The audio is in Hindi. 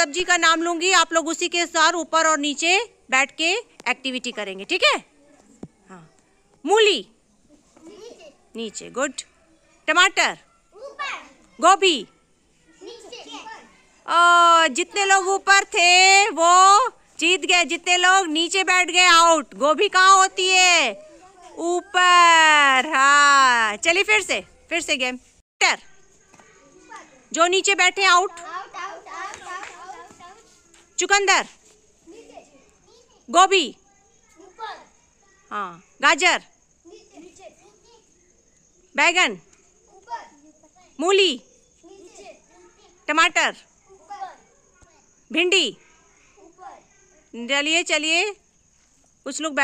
सब्जी का नाम लूंगी आप लोग उसी के अनुसार ऊपर और नीचे बैठ के एक्टिविटी करेंगे ठीक है हाँ मूली नीचे, नीचे गुड टमाटर गोभी जितने लोग ऊपर थे वो जीत गए जितने लोग नीचे बैठ गए आउट गोभी कहाँ होती है ऊपर हाँ चलिए फिर से फिर से गेम टर जो नीचे बैठे आउट चुकंदर गोभी हाँ गाजर बैगन मूली टमाटर भिंडी चलिए चलिए कुछ लोग